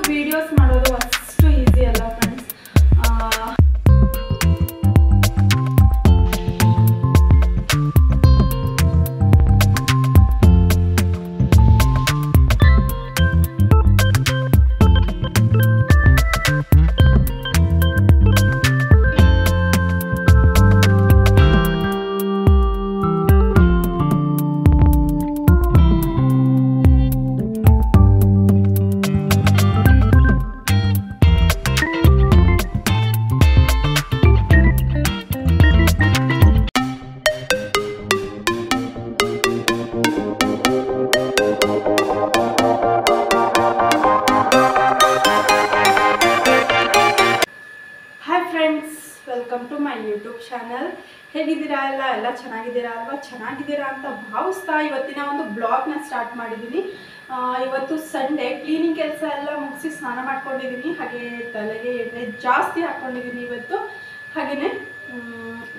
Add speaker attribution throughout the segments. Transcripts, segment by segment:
Speaker 1: videos malo ಬ್ಲಾಗ್ನ start ಮಾಡಿದ್ದೀನಿ ಇವತ್ತು Sunday cleaning ಕೆಲಸ ಎಲ್ಲ ಮುಗಿಸಿ ಸ್ನಾನ ಮಾಡ್ಕೊಂಡಿದ್ದೀನಿ ಹಾಗೆ ತಲೆಗೆ ಎಣ್ಣೆ ಜಾಸ್ತಿ ಹಾಕ್ಕೊಂಡಿದ್ದೀನಿ ಇವತ್ತು ಹಾಗೆಯೇ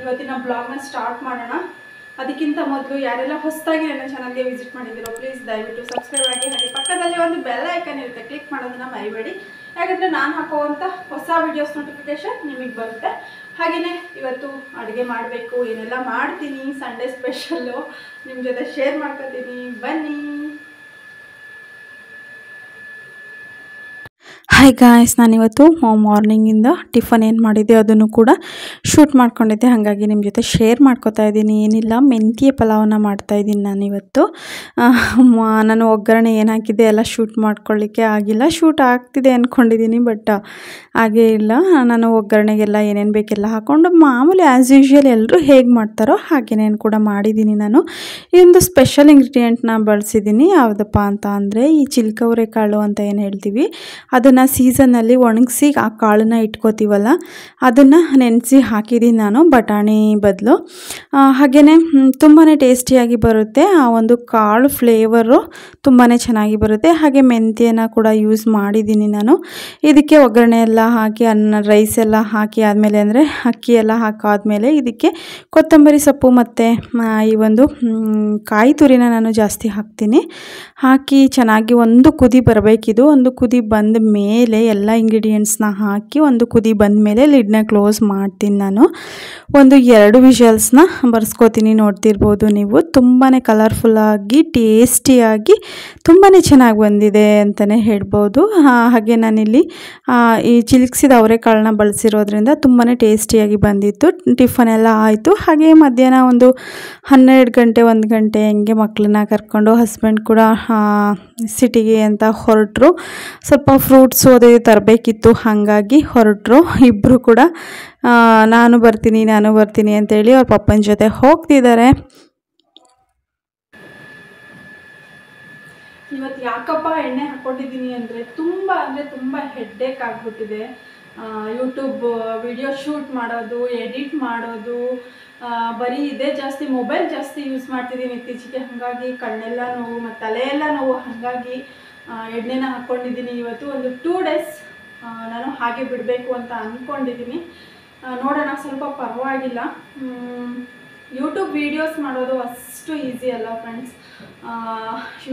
Speaker 1: ಇವತ್ತಿನ ಬ್ಲಾಗ್ನ ಸ್ಟಾರ್ಟ್ ಮಾಡೋಣ ಅದಕ್ಕಿಂತ ಮೊದಲು ಯಾರೆಲ್ಲ ಹೊಸದಾಗಿ ನನ್ನ ಚಾನಲ್ಗೆ ವಿಸಿಟ್ ಮಾಡಿದ್ದೀರೋ ಪ್ಲೀಸ್ ದಯವಿಟ್ಟು ಸಬ್ಸ್ಕ್ರೈಬ್ ಆಗಿ ಹಾಗೆ ಪಕ್ಕದಲ್ಲಿ ಒಂದು ಬೆಲ್ ಐಕನ್ ಇರುತ್ತೆ ಕ್ಲಿಕ್ ಮಾಡೋದನ್ನ ಮರಿಬೇಡಿ ಯಾಕಂದರೆ ನಾನು ಹಾಕುವಂಥ ಹೊಸ ವಿಡಿಯೋಸ್ ನೋಟಿಫಿಕೇಶನ್ ನಿಮಗೆ ಬರುತ್ತೆ ಹಾಗೆಯೇ ಇವತ್ತು ಅಡುಗೆ ಮಾಡಬೇಕು ಏನೆಲ್ಲ ಮಾಡ್ತೀನಿ ಸಂಡೇ ಸ್ಪೆಷಲ್ಲು ನಿಮ್ಮ ಜೊತೆ ಶೇರ್ ಮಾಡ್ಕೋತೀನಿ ಬನ್ನಿ ಹಾಯ್ ಗಾಯ್ಸ್ ನಾನಿವತ್ತು ಮಾರ್ನಿಂಗಿಂದ ಟಿಫನ್ ಏನು ಮಾಡಿದ್ದೆ ಅದನ್ನು ಕೂಡ ಶೂಟ್ ಮಾಡ್ಕೊಂಡಿದ್ದೆ ಹಾಗಾಗಿ ನಿಮ್ಮ ಜೊತೆ ಶೇರ್ ಮಾಡ್ಕೋತಾ ಇದ್ದೀನಿ ಏನಿಲ್ಲ ಮೆಂತ್ಯ ಪಲಾವನ್ನ ಇದ್ದೀನಿ ನಾನಿವತ್ತು ನಾನು ಒಗ್ಗರಣೆ ಏನಾಗಿದೆ ಎಲ್ಲ ಶೂಟ್ ಮಾಡ್ಕೊಳ್ಳಿಕ್ಕೆ ಆಗಿಲ್ಲ ಶೂಟ್ ಆಗ್ತಿದೆ ಅಂದ್ಕೊಂಡಿದ್ದೀನಿ ಬಟ್ ಹಾಗೇ ಇಲ್ಲ ನಾನು ಒಗ್ಗರಣೆಗೆಲ್ಲ ಏನೇನು ಬೇಕೆಲ್ಲ ಹಾಕ್ಕೊಂಡು ಮಾಮೂಲಿ ಆ್ಯಸ್ ಯೂಶ್ವಲ್ ಎಲ್ಲರೂ ಹೇಗೆ ಮಾಡ್ತಾರೋ ಹಾಗೇನೇನು ಕೂಡ ಮಾಡಿದ್ದೀನಿ ನಾನು ಇದೊಂದು ಸ್ಪೆಷಲ್ ಇಂಗ್ರೀಡಿಯೆಂಟ್ನ ಬಳಸಿದ್ದೀನಿ ಯಾವುದಪ್ಪ ಅಂತ ಅಂದರೆ ಈ ಚಿಲ್ಕವರೆ ಕಾಳು ಅಂತ ಏನು ಹೇಳ್ತೀವಿ ಅದನ್ನು ಸೀಸನಲ್ಲಿ ಒಣಗಿಸಿ ಆ ಕಾಳನ್ನ ಇಟ್ಕೋತೀವಲ್ಲ ಅದನ್ನು ನೆನೆಸಿ ಹಾಕಿದ್ದೀನಿ ನಾನು ಬಟಾಣಿ ಬದಲು ಹಾಗೆಯೇ ತುಂಬಾ ಟೇಸ್ಟಿಯಾಗಿ ಬರುತ್ತೆ ಆ ಒಂದು ಕಾಳು ಫ್ಲೇವರು ತುಂಬಾ ಚೆನ್ನಾಗಿ ಬರುತ್ತೆ ಹಾಗೆ ಮೆಂತ್ಯನ ಕೂಡ ಯೂಸ್ ಮಾಡಿದ್ದೀನಿ ನಾನು ಇದಕ್ಕೆ ಒಗ್ಗರಣೆ ಎಲ್ಲ ಹಾಕಿ ಅನ್ನ ರೈಸ್ ಎಲ್ಲ ಹಾಕಿ ಆದಮೇಲೆ ಅಂದರೆ ಅಕ್ಕಿ ಎಲ್ಲ ಹಾಕಾದ್ಮೇಲೆ ಇದಕ್ಕೆ ಕೊತ್ತಂಬರಿ ಸೊಪ್ಪು ಮತ್ತು ಈ ಒಂದು ಕಾಯಿ ತುರಿನ ನಾನು ಜಾಸ್ತಿ ಹಾಕ್ತೀನಿ ಹಾಕಿ ಚೆನ್ನಾಗಿ ಒಂದು ಕುದಿ ಬರಬೇಕಿದು ಒಂದು ಕುದಿ ಬಂದ ಮೇಲೆ ಮೇಲೆ ಎಲ್ಲ ಇಂಗ್ರೀಡಿಯೆಂಟ್ಸ್ನ ಹಾಕಿ ಒಂದು ಕುದಿ ಬಂದ ಮೇಲೆ ಲಿಡ್ನ ಕ್ಲೋಸ್ ಮಾಡ್ತೀನಿ ನಾನು ಒಂದು ಎರಡು ವಿಷಲ್ಸ್ನ ಬರ್ಸ್ಕೊತೀನಿ ನೋಡ್ತಿರ್ಬೋದು ನೀವು ತುಂಬಾ ಕಲರ್ಫುಲ್ಲಾಗಿ ಟೇಸ್ಟಿಯಾಗಿ ತುಂಬಾ ಚೆನ್ನಾಗಿ ಬಂದಿದೆ ಅಂತಲೇ ಹೇಳ್ಬೋದು ಹಾಗೆ ನಾನಿಲ್ಲಿ ಈ ಚಿಲ್ಕ್ಸಿದ ಅವರೆಕಾಳನ್ನ ಬಳಸಿರೋದ್ರಿಂದ ತುಂಬಾ ಟೇಸ್ಟಿಯಾಗಿ ಬಂದಿತ್ತು ಟಿಫನ್ ಎಲ್ಲ ಆಯಿತು ಹಾಗೆ ಮಧ್ಯಾಹ್ನ ಒಂದು ಹನ್ನೆರಡು ಗಂಟೆ ಒಂದು ಗಂಟೆ ಹೆಂಗೆ ಮಕ್ಕಳನ್ನ ಕರ್ಕೊಂಡು ಹಸ್ಬೆಂಡ್ ಕೂಡ ಸಿಟಿಗೆ ಅಂತ ಹೊರಟರು ಸ್ವಲ್ಪ ಫ್ರೂಟ್ಸು ಅದೇ ತರಬೇಕಿತ್ತು ಹಾಗಾಗಿ ಹೊರಟರು ಇಬ್ಬರು ಕೂಡ ನಾನು ಬರ್ತೀನಿ ನಾನು ಬರ್ತೀನಿ ಅಂತೇಳಿ ಅವ್ರ ಪಪ್ಪನ ಜೊತೆ ಹೋಗ್ತಿದ್ದಾರೆ ಇವತ್ತು ಯಾಕಪ್ಪ ಎಣ್ಣೆ ಹಾಕೊಂಡಿದ್ದೀನಿ ಅಂದರೆ ತುಂಬ ಅಂದರೆ ತುಂಬ ಹೆಡ್ಡೇಕ್ ಆಗಿಬಿಟ್ಟಿದೆ ಯೂಟ್ಯೂಬ್ ವಿಡಿಯೋ ಶೂಟ್ ಮಾಡೋದು ಎಡಿಟ್ ಮಾಡೋದು ಬರೀ ಇದೇ ಜಾಸ್ತಿ ಮೊಬೈಲ್ ಜಾಸ್ತಿ ಯೂಸ್ ಮಾಡ್ತಿದ್ದೀನಿ ಇತ್ತೀಚೆಗೆ ಹಾಗಾಗಿ ಕಣ್ಣೆಲ್ಲ ನೋವು ಮತ್ತು ತಲೆಯೆಲ್ಲ ನೋವು ಹಾಗಾಗಿ ಎಣ್ಣೆನ ಹಾಕ್ಕೊಂಡಿದ್ದೀನಿ ಇವತ್ತು ಒಂದು ಟೂ ಡೇಸ್ ನಾನು ಹಾಗೆ ಬಿಡಬೇಕು ಅಂತ ಅಂದ್ಕೊಂಡಿದ್ದೀನಿ ನೋಡೋಣ ಸ್ವಲ್ಪ ಪರವಾಗಿಲ್ಲ ಯೂಟ್ಯೂಬ್ ವೀಡಿಯೋಸ್ ಮಾಡೋದು ಅಷ್ಟು ಈಸಿ ಅಲ್ಲ ಫ್ರೆಂಡ್ಸ್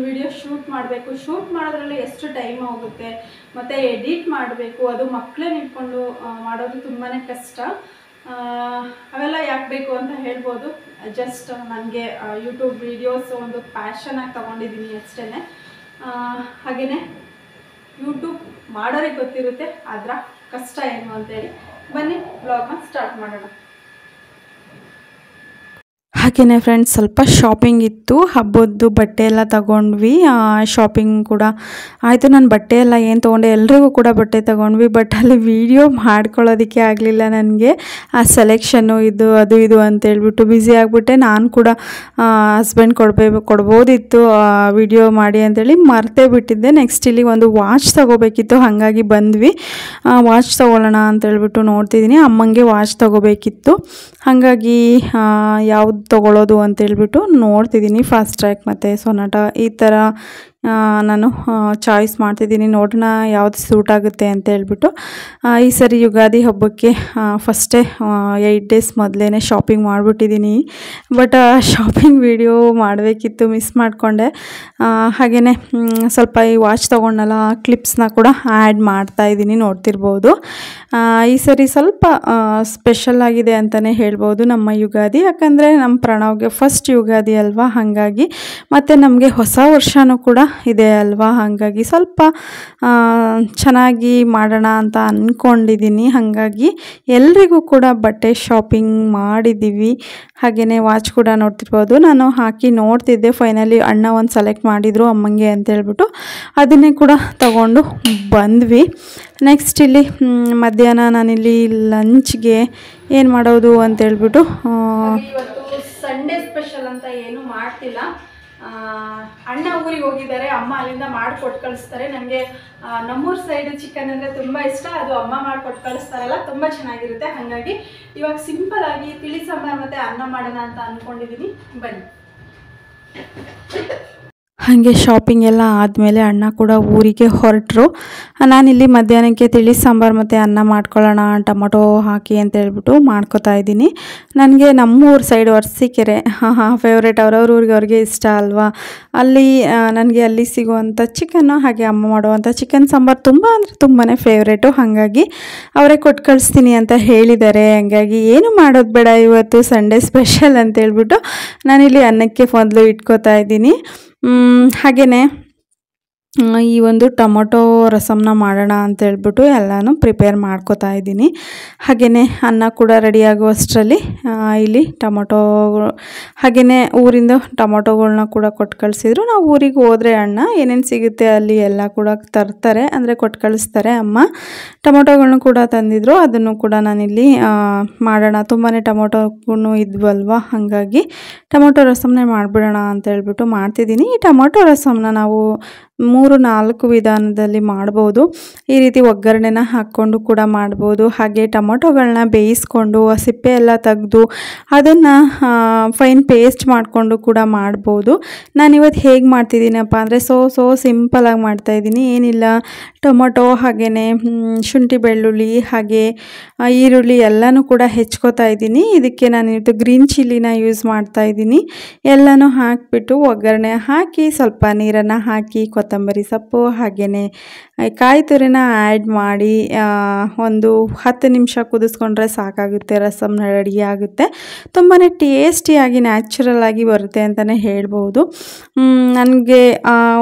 Speaker 1: ವಿಡಿಯೋ ಶೂಟ್ ಮಾಡಬೇಕು ಶೂಟ್ ಮಾಡೋದ್ರಲ್ಲಿ ಎಷ್ಟು ಟೈಮ್ ಹೋಗುತ್ತೆ ಮತ್ತು ಎಡಿಟ್ ಮಾಡಬೇಕು ಅದು ಮಕ್ಕಳೇ ನಿಂತ್ಕೊಂಡು ಮಾಡೋದು ತುಂಬಾ ಕಷ್ಟ ಅವೆಲ್ಲ ಯಾಕೆ ಬೇಕು ಅಂತ ಹೇಳ್ಬೋದು ಜಸ್ಟ್ ನನಗೆ ಯೂಟ್ಯೂಬ್ ವೀಡಿಯೋಸ್ ಒಂದು ಪ್ಯಾಷನಾಗಿ ತೊಗೊಂಡಿದ್ದೀನಿ ಅಷ್ಟೇ ಹಾಗೆಯೇ ಯೂಟ್ಯೂಬ್ ಮಾಡೋರೆ ಗೊತ್ತಿರುತ್ತೆ ಅದರ ಕಷ್ಟ ಏನು ಅಂತೇಳಿ ಬನ್ನಿ ಬ್ಲಾಗ್ನ ಸ್ಟಾರ್ಟ್ ಮಾಡೋಣ ಹಾಗೆಯೇ ಫ್ರೆಂಡ್ಸ್ ಸ್ವಲ್ಪ ಶಾಪಿಂಗ್ ಇತ್ತು ಹಬ್ಬದ್ದು ಬಟ್ಟೆ ಎಲ್ಲ ತಗೊಂಡ್ವಿ ಶಾಪಿಂಗ್ ಕೂಡ ಆಯಿತು ನಾನು ಬಟ್ಟೆ ಎಲ್ಲ ಏನು ತೊಗೊಂಡೆ ಎಲ್ರಿಗೂ ಕೂಡ ಬಟ್ಟೆ ತೊಗೊಂಡ್ವಿ ಬಟ್ ಅಲ್ಲಿ ವೀಡಿಯೋ ಮಾಡ್ಕೊಳ್ಳೋದಕ್ಕೆ ಆಗಲಿಲ್ಲ ನನಗೆ ಆ ಸೆಲೆಕ್ಷನ್ನು ಇದು ಅದು ಇದು ಅಂತೇಳ್ಬಿಟ್ಟು ಬ್ಯುಸಿ ಆಗಿಬಿಟ್ಟೆ ನಾನು ಕೂಡ ಹಸ್ಬೆಂಡ್ ಕೊಡಬೇ ಕೊಡ್ಬೋದಿತ್ತು ವಿಡಿಯೋ ಮಾಡಿ ಅಂತೇಳಿ ಮರ್ತೇ ಬಿಟ್ಟಿದ್ದೆ ನೆಕ್ಸ್ಟ್ ಇಲ್ಲಿ ಒಂದು ವಾಚ್ ತೊಗೋಬೇಕಿತ್ತು ಹಾಗಾಗಿ ಬಂದ್ವಿ ವಾಚ್ ತೊಗೊಳ್ಳೋಣ ಅಂತೇಳ್ಬಿಟ್ಟು ನೋಡ್ತಿದ್ದೀನಿ ಅಮ್ಮಂಗೆ ವಾಚ್ ತೊಗೋಬೇಕಿತ್ತು ಹಾಗಾಗಿ ಯಾವುದು ತೊಗೊಳ್ಳೋದು ಅಂತೇಳ್ಬಿಟ್ಟು ನೋಡ್ತಿದ್ದೀನಿ ಫಾಸ್ಟ್ ಟ್ರ್ಯಾಕ್ ಮತ್ತು ಸೊನಾಟ ಈ ಥರ ನಾನು ಚಾಯ್ಸ್ ಮಾಡ್ತಿದ್ದೀನಿ ನೋಡೋಣ ಯಾವುದು ಸೂಟ್ ಆಗುತ್ತೆ ಅಂತ ಹೇಳ್ಬಿಟ್ಟು ಈ ಸರಿ ಯುಗಾದಿ ಹಬ್ಬಕ್ಕೆ ಫಸ್ಟೇ ಏಯ್ಟ್ ಡೇಸ್ ಮೊದಲೇ ಶಾಪಿಂಗ್ ಮಾಡಿಬಿಟ್ಟಿದ್ದೀನಿ ಬಟ್ ಶಾಪಿಂಗ್ ವಿಡಿಯೋ ಮಾಡಬೇಕಿತ್ತು ಮಿಸ್ ಮಾಡಿಕೊಂಡೆ ಹಾಗೆಯೇ ಸ್ವಲ್ಪ ಈ ವಾಚ್ ತೊಗೊಂಡಲ್ಲ ಕ್ಲಿಪ್ಸ್ನ ಕೂಡ ಆ್ಯಡ್ ಮಾಡ್ತಾಯಿದ್ದೀನಿ ನೋಡ್ತಿರ್ಬೋದು ಈ ಸರಿ ಸ್ವಲ್ಪ ಸ್ಪೆಷಲ್ ಆಗಿದೆ ಅಂತಲೇ ಹೇಳ್ಬೋದು ನಮ್ಮ ಯುಗಾದಿ ಯಾಕಂದರೆ ನಮ್ಮ ಪ್ರಣವ್ಗೆ ಫಸ್ಟ್ ಯುಗಾದಿ ಅಲ್ವಾ ಹಾಗಾಗಿ ಮತ್ತು ನಮಗೆ ಹೊಸ ವರ್ಷವೂ ಕೂಡ ಇದೆ ಅಲ್ವಾ ಹಾಗಾಗಿ ಸ್ವಲ್ಪ ಚೆನ್ನಾಗಿ ಮಾಡೋಣ ಅಂತ ಅಂದ್ಕೊಂಡಿದ್ದೀನಿ ಹಾಗಾಗಿ ಎಲ್ರಿಗೂ ಕೂಡ ಬಟ್ಟೆ ಶಾಪಿಂಗ್ ಮಾಡಿದ್ದೀವಿ ಹಾಗೆಯೇ ವಾಚ್ ಕೂಡ ನೋಡ್ತಿರ್ಬೋದು ನಾನು ಹಾಕಿ ನೋಡ್ತಿದ್ದೆ ಫೈನಲಿ ಅಣ್ಣ ಒಂದು ಸೆಲೆಕ್ಟ್ ಮಾಡಿದರು ಅಮ್ಮಂಗೆ ಅಂತೇಳ್ಬಿಟ್ಟು ಅದನ್ನೇ ಕೂಡ ತಗೊಂಡು ಬಂದ್ವಿ ನೆಕ್ಸ್ಟ್ ಇಲ್ಲಿ ಮಧ್ಯಾಹ್ನ ನಾನಿಲ್ಲಿ ಲಂಚ್ಗೆ ಏನು ಮಾಡೋದು ಅಂತೇಳ್ಬಿಟ್ಟು ಸಂಡೇ ಸ್ಪೆಷಲ್ ಅಂತ ಏನು ಮಾಡ್ತಿಲ್ಲ ಅಣ್ಣ ಊರಿಗೆ ಹೋಗಿದ್ದಾರೆ ಅಮ್ಮ ಅಲ್ಲಿಂದ ಮಾಡಿಕೊಟ್ಟು ಕಳಿಸ್ತಾರೆ ನನಗೆ ನಮ್ಮೂರು ಸೈಡ್ ಚಿಕನ್ ಅಂದರೆ ತುಂಬ ಇಷ್ಟ ಅದು ಅಮ್ಮ ಮಾಡಿ ಮಾಡಿಕೊಟ್ಟು ಕಳಿಸ್ತಾರಲ್ಲ ತುಂಬ ಚೆನ್ನಾಗಿರುತ್ತೆ ಹಾಗಾಗಿ ಇವಾಗ ಸಿಂಪಲ್ ಆಗಿ ತಿಳಿ ಸಾಂಬಾರು ಮತ್ತು ಅನ್ನ ಮಾಡೋಣ ಅಂತ ಅಂದ್ಕೊಂಡಿದ್ದೀನಿ ಬನ್ನಿ ಹಾಗೆ ಶಾಪಿಂಗ್ ಎಲ್ಲ ಆದಮೇಲೆ ಅಣ್ಣ ಕೂಡ ಊರಿಗೆ ಹೊರಟರು ನಾನಿಲ್ಲಿ ಮಧ್ಯಾಹ್ನಕ್ಕೆ ತಿಳಿ ಸಾಂಬಾರು ಮತ್ತು ಅನ್ನ ಮಾಡ್ಕೊಳ್ಳೋಣ ಟೊಮೊಟೊ ಹಾಕಿ ಅಂತ ಹೇಳ್ಬಿಟ್ಟು ಮಾಡ್ಕೋತಾ ಇದ್ದೀನಿ ನನಗೆ ನಮ್ಮೂರು ಸೈಡ್ ಹೊರಸಿಕೆರೆ ಹಾಂ ಹಾಂ ಫೇವ್ರೇಟ್ ಅವ್ರವ್ರ ಊರಿಗೆ ಅವ್ರಿಗೆ ಇಷ್ಟ ಅಲ್ವಾ ಅಲ್ಲಿ ನನಗೆ ಅಲ್ಲಿ ಸಿಗುವಂಥ ಚಿಕನ್ನು ಹಾಗೆ ಅಮ್ಮ ಮಾಡುವಂಥ ಚಿಕನ್ ಸಾಂಬಾರು ತುಂಬ ಅಂದರೆ ತುಂಬಾ ಫೇವ್ರೇಟು ಹಾಗಾಗಿ ಅವರೇ ಕೊಟ್ಟು ಕಳಿಸ್ತೀನಿ ಅಂತ ಹೇಳಿದ್ದಾರೆ ಹಂಗಾಗಿ ಏನು ಮಾಡೋದು ಬೇಡ ಇವತ್ತು ಸಂಡೇ ಸ್ಪೆಷಲ್ ಅಂತ ಹೇಳ್ಬಿಟ್ಟು ನಾನಿಲ್ಲಿ ಅನ್ನಕ್ಕೆ ಮೊದಲು ಇಟ್ಕೋತಾ ಇದ್ದೀನಿ ಹಾಗೆಯೇ ಈ ಒಂದು ಟೊಮೊಟೊ ರಸಮ್ನ ಮಾಡೋಣ ಅಂತ ಹೇಳ್ಬಿಟ್ಟು ಎಲ್ಲನೂ ಪ್ರಿಪೇರ್ ಮಾಡ್ಕೋತಾ ಇದ್ದೀನಿ ಹಾಗೆಯೇ ಅನ್ನ ಕೂಡ ರೆಡಿ ಆಗುವಷ್ಟರಲ್ಲಿ ಇಲ್ಲಿ ಟೊಮೊಟೊ ಹಾಗೆಯೇ ಊರಿಂದ ಟೊಮೊಟೊಗಳನ್ನ ಕೂಡ ಕೊಟ್ಟು ಕಳಿಸಿದ್ರು ನಾವು ಊರಿಗೆ ಹೋದರೆ ಅಣ್ಣ ಏನೇನು ಸಿಗುತ್ತೆ ಅಲ್ಲಿ ಎಲ್ಲ ಕೂಡ ತರ್ತಾರೆ ಅಂದರೆ ಕೊಟ್ಟು ಕಳಿಸ್ತಾರೆ ಅಮ್ಮ ಟೊಮೊಟೊಗಳನ್ನ ಕೂಡ ತಂದಿದ್ರು ಅದನ್ನು ಕೂಡ ನಾನಿಲ್ಲಿ ಮಾಡೋಣ ತುಂಬಾ ಟೊಮೊಟೊಗೂ ಇದ್ವಲ್ವ ಹಾಗಾಗಿ ಟೊಮೊಟೊ ರಸಮ್ನೇ ಮಾಡಿಬಿಡೋಣ ಅಂತ ಹೇಳ್ಬಿಟ್ಟು ಮಾಡ್ತಿದ್ದೀನಿ ಈ ಟೊಮೊಟೊ ರಸಮ್ನ ನಾವು ಮೂರು ನಾಲ್ಕು ವಿಧಾನದಲ್ಲಿ ಮಾಡ್ಬೋದು ಈ ರೀತಿ ಒಗ್ಗರಣೆನ ಹಾಕ್ಕೊಂಡು ಕೂಡ ಮಾಡ್ಬೋದು ಹಾಗೆ ಟೊಮೊಟೊಗಳನ್ನ ಬೇಯಿಸ್ಕೊಂಡು ಸಿಪ್ಪೆ ಎಲ್ಲ ತೆಗೆದು ಅದನ್ನು ಫೈನ್ ಪೇಸ್ಟ್ ಮಾಡಿಕೊಂಡು ಕೂಡ ಮಾಡ್ಬೋದು ನಾನಿವತ್ತು ಹೇಗೆ ಮಾಡ್ತಿದ್ದೀನಪ್ಪ ಅಂದರೆ ಸೋ ಸೋ ಸಿಂಪಲಾಗಿ ಮಾಡ್ತಾಯಿದ್ದೀನಿ ಏನಿಲ್ಲ ಟೊಮೊಟೊ ಹಾಗೆಯೇ ಶುಂಠಿ ಬೆಳ್ಳುಳ್ಳಿ ಹಾಗೆ ಈರುಳ್ಳಿ ಎಲ್ಲನೂ ಕೂಡ ಹೆಚ್ಕೋತಾ ಇದ್ದೀನಿ ಇದಕ್ಕೆ ನಾನು ಇವತ್ತು ಗ್ರೀನ್ ಚಿಲ್ಲಿನ ಯೂಸ್ ಮಾಡ್ತಾ ಇದ್ದೀನಿ ಎಲ್ಲನೂ ಹಾಕಿಬಿಟ್ಟು ಒಗ್ಗರಣೆ ಹಾಕಿ ಸ್ವಲ್ಪ ನೀರನ್ನು ಹಾಕಿ ಕೊತ್ತಂಬರಿ ಕೊತ್ತಂಬರಿ ಸೊಪ್ಪು ಹಾಗೆಯೇ ಕಾಯಿ ತುರಿನ ಆ್ಯಡ್ ಮಾಡಿ ಒಂದು ಹತ್ತು ನಿಮಿಷ ಕುದಿಸ್ಕೊಂಡ್ರೆ ಸಾಕಾಗುತ್ತೆ ರಸಮ್ ರೆಡಿ ಆಗುತ್ತೆ ತುಂಬಾ ಟೇಸ್ಟಿಯಾಗಿ ನ್ಯಾಚುರಲ್ ಆಗಿ ಬರುತ್ತೆ ಅಂತಲೇ ಹೇಳ್ಬೋದು ನನಗೆ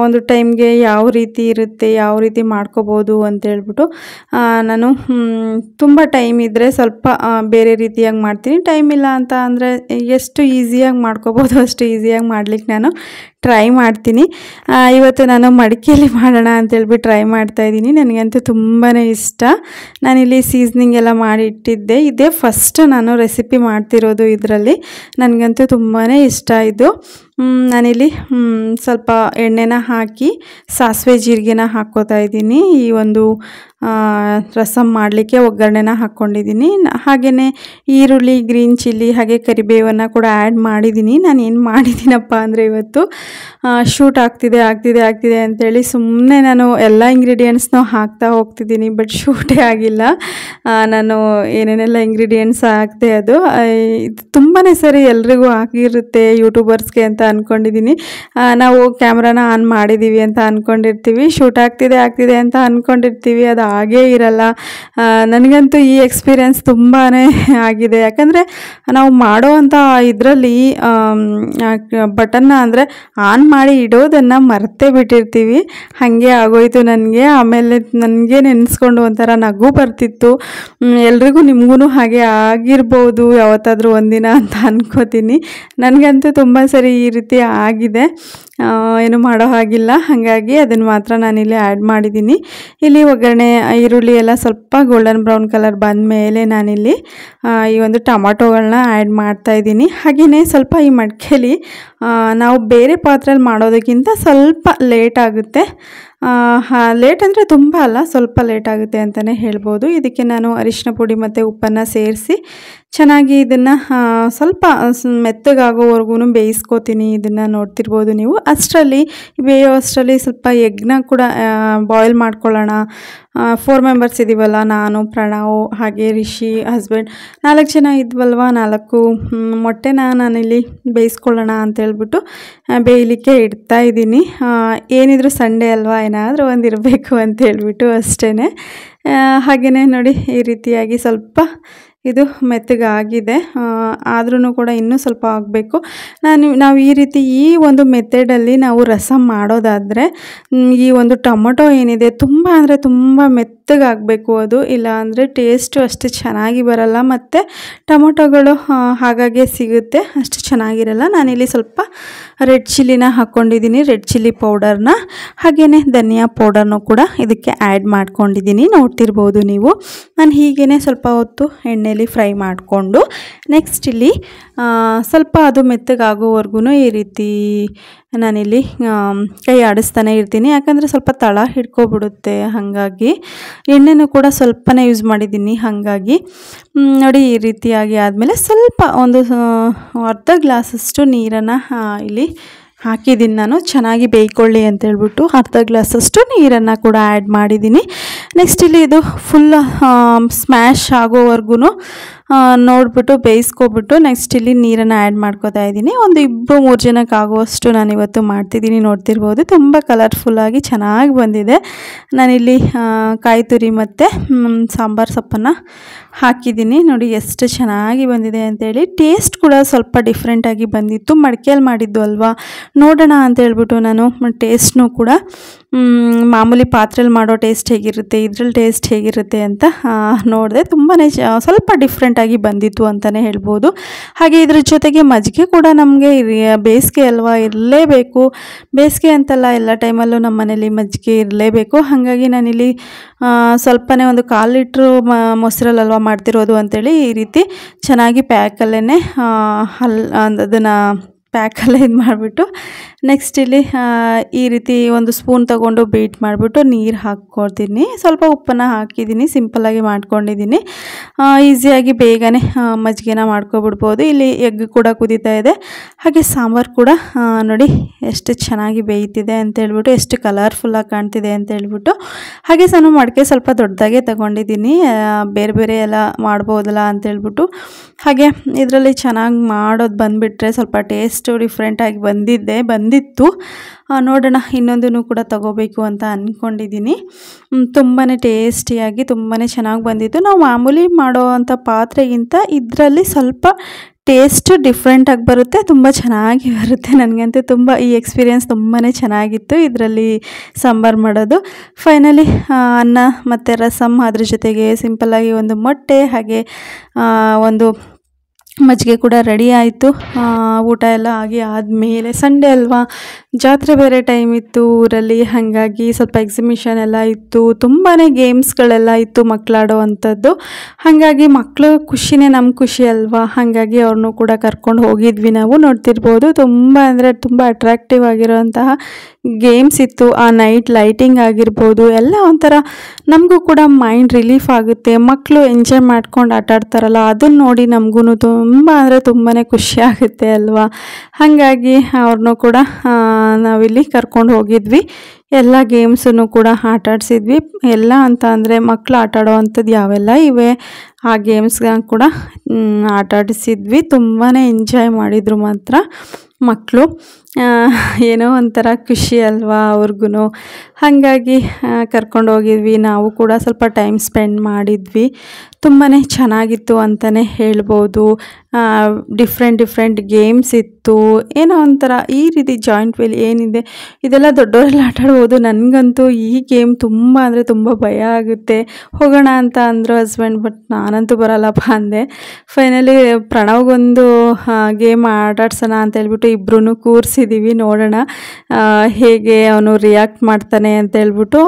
Speaker 1: ಒಂದು ಟೈಮ್ಗೆ ಯಾವ ರೀತಿ ಇರುತ್ತೆ ಯಾವ ರೀತಿ ಮಾಡ್ಕೋಬೋದು ಅಂತೇಳ್ಬಿಟ್ಟು ನಾನು ತುಂಬ ಟೈಮ್ ಇದ್ದರೆ ಸ್ವಲ್ಪ ಬೇರೆ ರೀತಿಯಾಗಿ ಮಾಡ್ತೀನಿ ಟೈಮ್ ಇಲ್ಲ ಅಂತ ಅಂದರೆ ಎಷ್ಟು ಈಸಿಯಾಗಿ ಮಾಡ್ಕೋಬೋದು ಅಷ್ಟು ಈಸಿಯಾಗಿ ಮಾಡ್ಲಿಕ್ಕೆ ನಾನು ಟ್ರೈ ಮಾಡ್ತೀನಿ ಇವತ್ತು ನಾನು ಮಡಿ ಅಕ್ಕಿಯಲ್ಲಿ ಮಾಡೋಣ ಅಂತೇಳ್ಬಿಟ್ಟು ಟ್ರೈ ಮಾಡ್ತಾ ಇದ್ದೀನಿ ನನಗಂತೂ ತುಂಬಾ ಇಷ್ಟ ನಾನಿಲ್ಲಿ ಸೀಸ್ನಿಂಗ್ ಎಲ್ಲ ಮಾಡಿ ಇಟ್ಟಿದ್ದೆ ಇದೇ ಫಸ್ಟ್ ನಾನು ರೆಸಿಪಿ ಮಾಡ್ತಿರೋದು ಇದರಲ್ಲಿ ನನಗಂತೂ ತುಂಬಾ ಇಷ್ಟ ಇದು ನಾನಿಲ್ಲಿ ಸ್ವಲ್ಪ ಎಣ್ಣೆನ ಹಾಕಿ ಸಾಸಿವೆ ಜೀರಿಗೆನ ಹಾಕ್ಕೋತಾ ಇದ್ದೀನಿ ಈ ಒಂದು ರಸಮ್ ಮಾಡಲಿಕ್ಕೆ ಒಗ್ಗರಣೆನ ಹಾಕ್ಕೊಂಡಿದ್ದೀನಿ ಹಾಗೆಯೇ ಈರುಳ್ಳಿ ಗ್ರೀನ್ ಚಿಲ್ಲಿ ಹಾಗೆ ಕರಿಬೇವನ್ನು ಕೂಡ ಆ್ಯಡ್ ಮಾಡಿದ್ದೀನಿ ನಾನು ಏನು ಮಾಡಿದ್ದೀನಪ್ಪ ಅಂದರೆ ಇವತ್ತು ಶೂಟ್ ಆಗ್ತಿದೆ ಆಗ್ತಿದೆ ಆಗ್ತಿದೆ ಅಂಥೇಳಿ ಸುಮ್ಮನೆ ನಾನು ಎಲ್ಲ ಇಂಗ್ರೀಡಿಯೆಂಟ್ಸ್ನೂ ಹಾಕ್ತಾ ಹೋಗ್ತಿದ್ದೀನಿ ಬಟ್ ಶೂಟೇ ಆಗಿಲ್ಲ ನಾನು ಏನೇನೆಲ್ಲ ಇಂಗ್ರೀಡಿಯೆಂಟ್ಸ್ ಹಾಕಿದೆ ಅದು ತುಂಬಾ ಸರಿ ಎಲ್ರಿಗೂ ಆಗಿರುತ್ತೆ ಯೂಟ್ಯೂಬರ್ಸ್ಗೆ ಅಂತ ಅಂದ್ಕೊಂಡಿದ್ದೀನಿ ನಾವು ಕ್ಯಾಮ್ರಾನ ಆನ್ ಮಾಡಿದ್ದೀವಿ ಅಂತ ಅಂದ್ಕೊಂಡಿರ್ತೀವಿ ಶೂಟ್ ಆಗ್ತಿದೆ ಆಗ್ತಿದೆ ಅಂತ ಅಂದ್ಕೊಂಡಿರ್ತೀವಿ ಅದು ಹಾಗೇ ಇರಲ್ಲ ನನಗಂತೂ ಈ ಎಕ್ಸ್ಪೀರಿಯೆನ್ಸ್ ತುಂಬಾ ಆಗಿದೆ ಯಾಕಂದರೆ ನಾವು ಮಾಡೋ ಅಂತ ಇದರಲ್ಲಿ ಬಟನ್ನ ಅಂದರೆ ಆನ್ ಮಾಡಿ ಇಡೋದನ್ನು ಮರ್ತೇ ಬಿಟ್ಟಿರ್ತೀವಿ ಹಾಗೆ ಆಗೋಯಿತು ನನಗೆ ಆಮೇಲೆ ನನಗೆ ನೆನೆಸ್ಕೊಂಡು ಒಂಥರ ನಗು ಬರ್ತಿತ್ತು ಎಲ್ರಿಗೂ ನಿಮಗೂ ಹಾಗೆ ಆಗಿರ್ಬೋದು ಯಾವತ್ತಾದರೂ ಒಂದಿನ ಅಂತ ಅನ್ಕೋತೀನಿ ನನಗಂತೂ ತುಂಬ ಸರಿ ಈ ರೀತಿ ಆಗಿದೆ ಏನು ಮಾಡೋ ಹಾಗಿಲ್ಲ ಹಾಗಾಗಿ ಅದನ್ನು ಮಾತ್ರ ನಾನಿಲ್ಲಿ ಆ್ಯಡ್ ಮಾಡಿದ್ದೀನಿ ಇಲ್ಲಿ ಒಗ್ಗರಣೆ ಈರುಳ್ಳಿ ಎಲ್ಲ ಸ್ವಲ್ಪ ಗೋಲ್ಡನ್ ಬ್ರೌನ್ ಕಲರ್ ಬಂದ ಮೇಲೆ ನಾನಿಲ್ಲಿ ಈ ಒಂದು ಟೊಮಾಟೊಗಳನ್ನ ಆ್ಯಡ್ ಮಾಡ್ತಾ ಹಾಗೆಯೇ ಸ್ವಲ್ಪ ಈ ಮಡಿಕೆಲಿ ನಾವು ಬೇರೆ ಪಾತ್ರೆಯಲ್ಲಿ ಮಾಡೋದಕ್ಕಿಂತ ಸ್ವಲ್ಪ ಲೇಟ್ ಆಗುತ್ತೆ ಲೇಟ್ ಅಂದರೆ ತುಂಬ ಅಲ್ಲ ಸ್ವಲ್ಪ ಲೇಟ್ ಆಗುತ್ತೆ ಅಂತಲೇ ಹೇಳ್ಬೋದು ಇದಕ್ಕೆ ನಾನು ಅರಿಶಿನ ಪುಡಿ ಮತ್ತು ಉಪ್ಪನ್ನು ಸೇರಿಸಿ ಚೆನ್ನಾಗಿ ಇದನ್ನು ಸ್ವಲ್ಪ ಮೆತ್ತಗಾಗೋವರೆಗೂ ಬೇಯಿಸ್ಕೋತೀನಿ ಇದನ್ನು ನೋಡ್ತಿರ್ಬೋದು ನೀವು ಅಷ್ಟರಲ್ಲಿ ಬೇಯೋ ಅಷ್ಟರಲ್ಲಿ ಸ್ವಲ್ಪ ಎಗ್ನ ಕೂಡ ಬಾಯ್ಲ್ ಮಾಡ್ಕೊಳ್ಳೋಣ ಫೋರ್ ಮೆಂಬರ್ಸ್ ಇದ್ದೀವಲ್ಲ ನಾನು ಪ್ರಣವ್ ಹಾಗೆ ರಿಷಿ ಹಸ್ಬೆಂಡ್ ನಾಲ್ಕು ಜನ ಇದ್ವಲ್ವ ನಾಲ್ಕು ಮೊಟ್ಟೆನ ನಾನಿಲ್ಲಿ ಬೇಯಿಸ್ಕೊಳ್ಳೋಣ ಅಂತೇಳ್ಬಿಟ್ಟು ಬೇಯಲಿಕ್ಕೆ ಇಡ್ತಾ ಇದ್ದೀನಿ ಏನಿದ್ರು ಸಂಡೇ ಅಲ್ವಾ ಏನಾದರೂ ಒಂದು ಇರಬೇಕು ಅಂತೇಳ್ಬಿಟ್ಟು ಅಷ್ಟೇ ಹಾಗೆಯೇ ನೋಡಿ ಈ ರೀತಿಯಾಗಿ ಸ್ವಲ್ಪ ಇದು ಮೆತ್ತಗಾಗಿದೆ ಆದ್ರೂ ಕೂಡ ಇನ್ನೂ ಸ್ವಲ್ಪ ಆಗಬೇಕು ನಾನು ನಾವು ಈ ರೀತಿ ಈ ಒಂದು ಮೆಥಡಲ್ಲಿ ನಾವು ರಸ ಮಾಡೋದಾದರೆ ಈ ಒಂದು ಟೊಮೊಟೊ ಏನಿದೆ ತುಂಬ ಅಂದರೆ ತುಂಬ ಮೆತ್ತಗಾಗಬೇಕು ಅದು ಇಲ್ಲ ಅಂದರೆ ಟೇಸ್ಟು ಅಷ್ಟು ಚೆನ್ನಾಗಿ ಬರಲ್ಲ ಮತ್ತು ಟೊಮೊಟೊಗಳು ಹಾಗಾಗೆ ಸಿಗುತ್ತೆ ಅಷ್ಟು ಚೆನ್ನಾಗಿರಲ್ಲ ನಾನಿಲ್ಲಿ ಸ್ವಲ್ಪ ರೆಡ್ ಚಿಲ್ಲಿನ ಹಾಕ್ಕೊಂಡಿದ್ದೀನಿ ರೆಡ್ ಚಿಲ್ಲಿ ಪೌಡರ್ನ ಹಾಗೆಯೇ ಧನಿಯಾ ಪೌಡರ್ನೂ ಕೂಡ ಇದಕ್ಕೆ ಆ್ಯಡ್ ಮಾಡ್ಕೊಂಡಿದ್ದೀನಿ ನೋಡ್ತಿರ್ಬೋದು ನೀವು ನಾನು ಹೀಗೇ ಸ್ವಲ್ಪ ಹೊತ್ತು ಎಣ್ಣೆ ಎಣ್ಣೆಯಲ್ಲಿ ಫ್ರೈ ಮಾಡಿಕೊಂಡು ನೆಕ್ಸ್ಟ್ ಇಲ್ಲಿ ಸ್ವಲ್ಪ ಅದು ಮೆತ್ತಗಾಗೋವರೆಗೂ ಈ ರೀತಿ ನಾನಿಲ್ಲಿ ಕೈ ಆಡಿಸ್ತಾನೆ ಇರ್ತೀನಿ ಯಾಕಂದರೆ ಸ್ವಲ್ಪ ತಳ ಹಿಡ್ಕೊಬಿಡುತ್ತೆ ಹಾಗಾಗಿ ಎಣ್ಣೆನೂ ಕೂಡ ಸ್ವಲ್ಪನೇ ಯೂಸ್ ಮಾಡಿದ್ದೀನಿ ಹಾಗಾಗಿ ನೋಡಿ ಈ ರೀತಿಯಾಗಿ ಆದಮೇಲೆ ಸ್ವಲ್ಪ ಒಂದು ಅರ್ಧ ಗ್ಲಾಸಷ್ಟು ನೀರನ್ನು ಇಲ್ಲಿ ಹಾಕಿದ್ದೀನಿ ನಾನು ಚೆನ್ನಾಗಿ ಬೇಯ್ಕೊಳ್ಳಿ ಅಂತೇಳ್ಬಿಟ್ಟು ಅರ್ಧ ಗ್ಲಾಸಷ್ಟು ನೀರನ್ನು ಕೂಡ ಆ್ಯಡ್ ಮಾಡಿದ್ದೀನಿ ನೆಕ್ಸ್ಟ್ ಇಲ್ಲಿ ಇದು ಫುಲ್ ಸ್ಮ್ಯಾಶ್ ಆಗೋವರೆಗೂ ನೋಡಿಬಿಟ್ಟು ಬೇಯಿಸ್ಕೊಬಿಟ್ಟು ನೆಕ್ಸ್ಟ್ ಇಲ್ಲಿ ನೀರನ್ನು ಆ್ಯಡ್ ಮಾಡ್ಕೋತಾ ಇದ್ದೀನಿ ಒಂದು ಇಬ್ಬರು ಮೂರು ಜನಕ್ಕೆ ಆಗುವಷ್ಟು ನಾನು ಇವತ್ತು ಮಾಡ್ತಿದ್ದೀನಿ ನೋಡ್ತಿರ್ಬೋದು ತುಂಬ ಕಲರ್ಫುಲ್ಲಾಗಿ ಚೆನ್ನಾಗಿ ಬಂದಿದೆ ನಾನಿಲ್ಲಿ ಕಾಯಿ ತುರಿ ಮತ್ತು ಸಾಂಬಾರು ಸೊಪ್ಪನ್ನು ಹಾಕಿದ್ದೀನಿ ನೋಡಿ ಎಷ್ಟು ಚೆನ್ನಾಗಿ ಬಂದಿದೆ ಅಂತೇಳಿ ಟೇಸ್ಟ್ ಕೂಡ ಸ್ವಲ್ಪ ಡಿಫ್ರೆಂಟಾಗಿ ಬಂದಿತ್ತು ಮಡಿಕೆಯಲ್ಲಿ ಮಾಡಿದ್ದು ಅಲ್ವಾ ನೋಡೋಣ ಅಂತ ಹೇಳ್ಬಿಟ್ಟು ನಾನು ಟೇಸ್ಟ್ನೂ ಕೂಡ ಮಾಮೂಲಿ ಪಾತ್ರೆಯಲ್ಲಿ ಮಾಡೋ ಟೇಸ್ಟ್ ಹೇಗಿರುತ್ತೆ ಇದ್ರಲ್ಲಿ ಟೇಸ್ಟ್ ಹೇಗಿರುತ್ತೆ ಅಂತ ನೋಡಿದೆ ತುಂಬಾ ಸ್ವಲ್ಪ ಡಿಫ್ರೆಂಟಾಗಿ ಬಂದಿತ್ತು ಅಂತಲೇ ಹೇಳ್ಬೋದು ಹಾಗೆ ಇದ್ರ ಜೊತೆಗೆ ಮಜ್ಜಿಗೆ ಕೂಡ ನಮಗೆ ಬೇಸಿಗೆ ಅಲ್ವಾ ಇರಲೇಬೇಕು ಬೇಸಿಗೆ ಅಂತಲ್ಲ ಎಲ್ಲ ಟೈಮಲ್ಲೂ ನಮ್ಮ ಮನೇಲಿ ಮಜ್ಜಿಗೆ ಇರಲೇಬೇಕು ಹಾಗಾಗಿ ನಾನಿಲ್ಲಿ ಸ್ವಲ್ಪನೇ ಒಂದು ಕಾಲು ಲೀಟ್ರು ಮೊಸರಲ್ಲಿ ಅಲ್ವಾ ಮಾಡ್ತಿರೋದು ಅಂಥೇಳಿ ಈ ರೀತಿ ಚೆನ್ನಾಗಿ ಪ್ಯಾಕಲ್ಲೇ ಹಲ್ ಅದನ್ನು ಪ್ಯಾಕಲ್ಲೇ ಇದು ಮಾಡಿಬಿಟ್ಟು ನೆಕ್ಸ್ಟ್ ಇಲ್ಲಿ ಈ ರೀತಿ ಒಂದು ಸ್ಪೂನ್ ತೊಗೊಂಡು ಬೀಟ್ ಮಾಡಿಬಿಟ್ಟು ನೀರು ಹಾಕ್ಕೊಡ್ತೀನಿ ಸ್ವಲ್ಪ ಉಪ್ಪನ್ನು ಹಾಕಿದ್ದೀನಿ ಸಿಂಪಲ್ಲಾಗಿ ಮಾಡ್ಕೊಂಡಿದ್ದೀನಿ ಈಸಿಯಾಗಿ ಬೇಗನೆ ಮಜ್ಜಿಗೆನ ಮಾಡ್ಕೊಬಿಡ್ಬೋದು ಇಲ್ಲಿ ಎಗ್ ಕೂಡ ಕುದೀತಾ ಇದೆ ಹಾಗೆ ಸಾಂಬಾರು ಕೂಡ ನೋಡಿ ಎಷ್ಟು ಚೆನ್ನಾಗಿ ಬೇಯ್ತಿದೆ ಅಂತ ಎಷ್ಟು ಕಲರ್ಫುಲ್ಲಾಗಿ ಕಾಣ್ತಿದೆ ಅಂತ ಹೇಳ್ಬಿಟ್ಟು ಹಾಗೆ ಸಣ್ಣ ಮಡಿಕೆ ಸ್ವಲ್ಪ ದೊಡ್ಡದಾಗೆ ತೊಗೊಂಡಿದ್ದೀನಿ ಬೇರೆ ಬೇರೆ ಎಲ್ಲ ಮಾಡ್ಬೋದಲ್ಲ ಅಂತೇಳ್ಬಿಟ್ಟು ಹಾಗೆ ಇದರಲ್ಲಿ ಚೆನ್ನಾಗಿ ಮಾಡೋದು ಬಂದುಬಿಟ್ರೆ ಸ್ವಲ್ಪ ಟೇಸ್ಟು ಡಿಫ್ರೆಂಟಾಗಿ ಬಂದಿದ್ದೆ ಬಂದು ಬಂದಿತ್ತು ನೋಡೋಣ ಇನ್ನೊಂದನ್ನು ಕೂಡ ತಗೋಬೇಕು ಅಂತ ಅಂದ್ಕೊಂಡಿದ್ದೀನಿ ತುಂಬಾ ಟೇಸ್ಟಿಯಾಗಿ ತುಂಬಾ ಚೆನ್ನಾಗಿ ಬಂದಿತ್ತು ನಾವು ಮಾಮೂಲಿ ಮಾಡೋವಂಥ ಪಾತ್ರೆಗಿಂತ ಇದರಲ್ಲಿ ಸ್ವಲ್ಪ ಟೇಸ್ಟ್ ಡಿಫ್ರೆಂಟಾಗಿ ಬರುತ್ತೆ ತುಂಬ ಚೆನ್ನಾಗಿ ಬರುತ್ತೆ ನನಗಂತೂ ತುಂಬ ಈ ಎಕ್ಸ್ಪೀರಿಯೆನ್ಸ್ ತುಂಬಾ ಚೆನ್ನಾಗಿತ್ತು ಇದರಲ್ಲಿ ಸಾಂಬಾರು ಮಾಡೋದು ಫೈನಲಿ ಅನ್ನ ಮತ್ತು ರಸಮ್ ಅದ್ರ ಜೊತೆಗೆ ಸಿಂಪಲ್ಲಾಗಿ ಒಂದು ಮೊಟ್ಟೆ ಹಾಗೆ ಒಂದು ಮಜ್ಜಿಗೆ ಕೂಡ ರೆಡಿ ಆಯಿತು ಊಟ ಎಲ್ಲ ಆಗಿ ಆದಮೇಲೆ ಸಂಡೇ ಅಲ್ವಾ ಜಾತ್ರೆ ಬೇರೆ ಟೈಮ್ ಇತ್ತು ಊರಲ್ಲಿ ಹಾಗಾಗಿ ಸ್ವಲ್ಪ ಎಕ್ಸಿಮಿಷನ್ ಎಲ್ಲ ಇತ್ತು ತುಂಬಾ ಗೇಮ್ಸ್ಗಳೆಲ್ಲ ಇತ್ತು ಮಕ್ಕಳಾಡೋ ಅಂಥದ್ದು ಹಾಗಾಗಿ ಮಕ್ಕಳು ಖುಷಿನೇ ನಮ್ಮ ಖುಷಿ ಅಲ್ವಾ ಹಾಗಾಗಿ ಅವ್ರನ್ನೂ ಕೂಡ ಕರ್ಕೊಂಡು ಹೋಗಿದ್ವಿ ನಾವು ನೋಡ್ತಿರ್ಬೋದು ತುಂಬ ಅಂದರೆ ತುಂಬ ಅಟ್ರಾಕ್ಟಿವ್ ಆಗಿರುವಂತಹ ಗೇಮ್ಸ್ ಇತ್ತು ಆ ನೈಟ್ ಲೈಟಿಂಗ್ ಆಗಿರ್ಬೋದು ಎಲ್ಲ ಒಂಥರ ನಮಗೂ ಕೂಡ ಮೈಂಡ್ ರಿಲೀಫ್ ಆಗುತ್ತೆ ಮಕ್ಕಳು ಎಂಜಾಯ್ ಮಾಡ್ಕೊಂಡು ಆಟಾಡ್ತಾರಲ್ಲ ಅದನ್ನು ನೋಡಿ ನಮಗೂ ತುಂಬ ಅಂದರೆ ತುಂಬಾ ಖುಷಿ ಆಗುತ್ತೆ ಅಲ್ವಾ ಹಾಗಾಗಿ ಅವ್ರನ್ನೂ ಕೂಡ ನಾವಿಲ್ಲಿ ಕರ್ಕೊಂಡು ಹೋಗಿದ್ವಿ ಎಲ್ಲ ಗೇಮ್ಸನ್ನು ಕೂಡ ಆಟಾಡಿಸಿದ್ವಿ ಎಲ್ಲ ಅಂತ ಅಂದರೆ ಮಕ್ಕಳು ಆಟಾಡೋ ಅಂಥದ್ದು ಯಾವೆಲ್ಲ ಇವೆ ಆ ಗೇಮ್ಸ್ನ ಕೂಡ ಆಟಾಡಿಸಿದ್ವಿ ತುಂಬಾ ಎಂಜಾಯ್ ಮಾಡಿದರು ಮಾತ್ರ ಮಕ್ಕಳು ಏನೋ ಒಂಥರ ಖುಷಿ ಅಲ್ವಾ ಅವ್ರಿಗೂ ಹಾಗಾಗಿ ಕರ್ಕೊಂಡು ಹೋಗಿದ್ವಿ ನಾವು ಕೂಡ ಸ್ವಲ್ಪ ಟೈಮ್ ಸ್ಪೆಂಡ್ ಮಾಡಿದ್ವಿ ತುಂಬಾ ಚೆನ್ನಾಗಿತ್ತು ಅಂತಲೇ ಹೇಳ್ಬೋದು ಡಿಫ್ರೆಂಟ್ ಡಿಫ್ರೆಂಟ್ ಗೇಮ್ಸ್ ಇತ್ತು ಏನೋ ಒಂಥರ ಈ ರೀತಿ ಜಾಯಿಂಟ್ ವೀಲ್ ಏನಿದೆ ಇದೆಲ್ಲ ದೊಡ್ಡೋರಲ್ಲಿ ಆಟಾಡ್ಬೋದು ನನಗಂತೂ ಈ ಗೇಮ್ ತುಂಬ ಅಂದರೆ ತುಂಬ ಭಯ ಆಗುತ್ತೆ ಹೋಗೋಣ ಅಂತ ಅಂದರು ಹಸ್ಬೆಂಡ್ ಬಟ್ ನಾನಂತೂ ಬರಲ್ಲಪ್ಪ ಅಂದೆ ಫೈನಲಿ ಪ್ರಣವ್ಗೊಂದು ಗೇಮ್ ಆಟಾಡ್ಸೋಣ ಅಂತ ಹೇಳ್ಬಿಟ್ಟು ಇಬ್ಬರೂ ಕೂರಿಸಿ ಕಳಿಸಿದ್ದೀವಿ ನೋಡೋಣ ಹೇಗೆ ಅವನು ರಿಯಾಕ್ಟ್ ಮಾಡ್ತಾನೆ ಅಂತ ಹೇಳ್ಬಿಟ್ಟು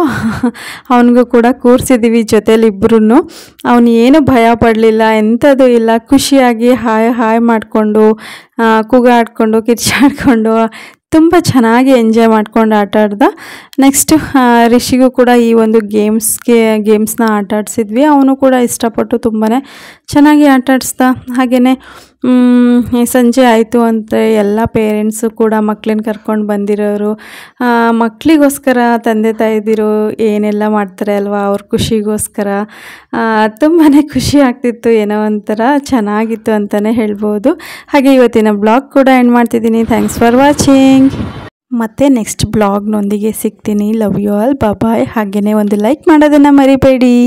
Speaker 1: ಅವನಿಗೂ ಕೂಡ ಕೂರಿಸಿದ್ದೀವಿ ಜೊತೇಲಿ ಇಬ್ಬರೂ ಅವನು ಏನು ಭಯ ಪಡಲಿಲ್ಲ ಎಂಥದ್ದು ಇಲ್ಲ ಖುಷಿಯಾಗಿ ಹಾಯ್ ಹಾಯ್ ಮಾಡಿಕೊಂಡು ಕೂಗಾಡ್ಕೊಂಡು ಕಿರ್ಚಾಡ್ಕೊಂಡು ತುಂಬ ಚೆನ್ನಾಗಿ ಎಂಜಾಯ್ ಮಾಡ್ಕೊಂಡು ಆಟ ಆಡ್ದ ನೆಕ್ಸ್ಟು ರಿಷಿಗೂ ಕೂಡ ಈ ಒಂದು ಗೇಮ್ಸ್ಗೆ ಗೇಮ್ಸ್ನ ಆಟ ಆಡಿಸಿದ್ವಿ ಅವನು ಕೂಡ ಇಷ್ಟಪಟ್ಟು ತುಂಬಾ ಚೆನ್ನಾಗಿ ಆಟ ಆಡಿಸ್ದ ಹಾಗೆಯೇ ಸಂಜೆ ಆಯಿತು ಅಂತ ಎಲ್ಲ ಪೇರೆಂಟ್ಸು ಕೂಡ ಮಕ್ಕಳನ್ನ ಕರ್ಕೊಂಡು ಬಂದಿರೋರು ಮಕ್ಕಳಿಗೋಸ್ಕರ ತಂದೆ ತಾಯಿದಿರು ಏನೆಲ್ಲ ಮಾಡ್ತಾರೆ ಅಲ್ವಾ ಅವ್ರ ಖುಷಿಗೋಸ್ಕರ ತುಂಬಾ ಖುಷಿ ಆಗ್ತಿತ್ತು ಏನೋ ಒಂಥರ ಚೆನ್ನಾಗಿತ್ತು ಅಂತಲೇ ಹೇಳ್ಬೋದು ಹಾಗೆ ಇವತ್ತಿನ ಬ್ಲಾಗ್ ಕೂಡ ಎಂಡ್ ಮಾಡ್ತಿದ್ದೀನಿ ಥ್ಯಾಂಕ್ಸ್ ಫಾರ್ ವಾಚಿಂಗ್ ಮತ್ತು ನೆಕ್ಸ್ಟ್ ಬ್ಲಾಗ್ನೊಂದಿಗೆ ಸಿಗ್ತೀನಿ ಲವ್ ಯು ಆಲ್ ಬಾಬಾಯ್ ಹಾಗೆಯೇ ಒಂದು ಲೈಕ್ ಮಾಡೋದನ್ನು ಮರಿಬೇಡಿ